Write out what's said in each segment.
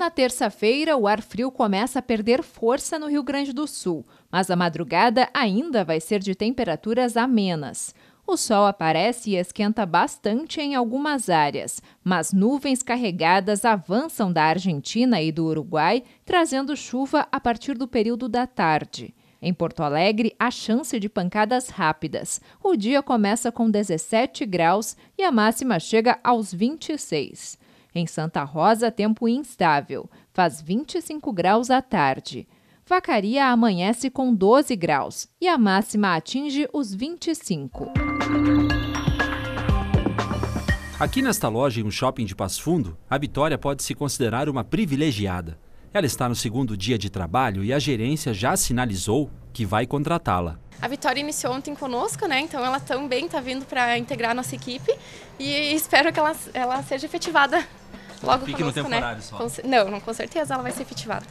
Na terça-feira, o ar frio começa a perder força no Rio Grande do Sul, mas a madrugada ainda vai ser de temperaturas amenas. O sol aparece e esquenta bastante em algumas áreas, mas nuvens carregadas avançam da Argentina e do Uruguai, trazendo chuva a partir do período da tarde. Em Porto Alegre, há chance de pancadas rápidas. O dia começa com 17 graus e a máxima chega aos 26. Em Santa Rosa, tempo instável, faz 25 graus à tarde. Vacaria amanhece com 12 graus e a máxima atinge os 25. Aqui nesta loja, em um shopping de Passo Fundo, a Vitória pode se considerar uma privilegiada. Ela está no segundo dia de trabalho e a gerência já sinalizou que vai contratá-la. A Vitória iniciou ontem conosco, né? Então ela também está vindo para integrar nossa equipe e espero que ela, ela seja efetivada Logo Fique conosco, no né? temporário né? só. Com, não, não, com certeza ela vai ser efetivada.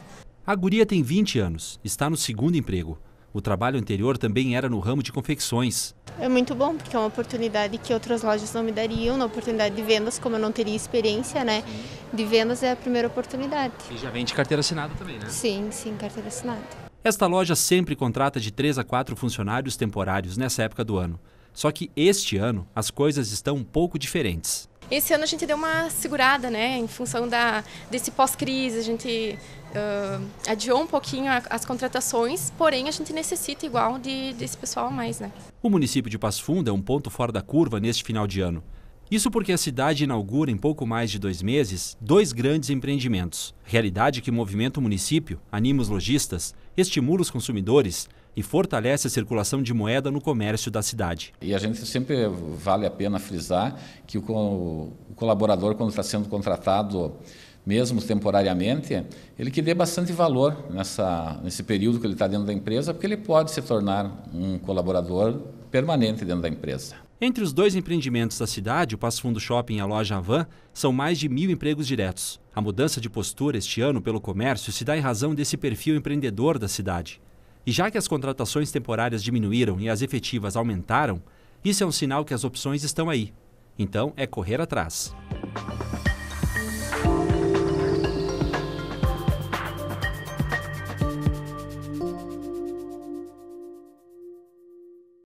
A guria tem 20 anos, está no segundo emprego. O trabalho anterior também era no ramo de confecções. É muito bom, porque é uma oportunidade que outras lojas não me dariam, uma oportunidade de vendas, como eu não teria experiência, né? Sim. De vendas é a primeira oportunidade. E já vende carteira assinada também, né? Sim, sim, carteira assinada. Esta loja sempre contrata de 3 a 4 funcionários temporários nessa época do ano. Só que este ano as coisas estão um pouco diferentes. Esse ano a gente deu uma segurada, né, em função da, desse pós-crise, a gente uh, adiou um pouquinho a, as contratações, porém a gente necessita igual de, desse pessoal a mais, né. O município de Passo Fundo é um ponto fora da curva neste final de ano. Isso porque a cidade inaugura em pouco mais de dois meses dois grandes empreendimentos. Realidade que movimenta o município, anima os lojistas, estimula os consumidores e fortalece a circulação de moeda no comércio da cidade. E a gente sempre vale a pena frisar que o colaborador, quando está sendo contratado, mesmo temporariamente, ele que dê bastante valor nessa, nesse período que ele está dentro da empresa, porque ele pode se tornar um colaborador permanente dentro da empresa. Entre os dois empreendimentos da cidade, o Passo Fundo Shopping e a loja Avan, são mais de mil empregos diretos. A mudança de postura este ano pelo comércio se dá em razão desse perfil empreendedor da cidade. E já que as contratações temporárias diminuíram e as efetivas aumentaram, isso é um sinal que as opções estão aí. Então é correr atrás.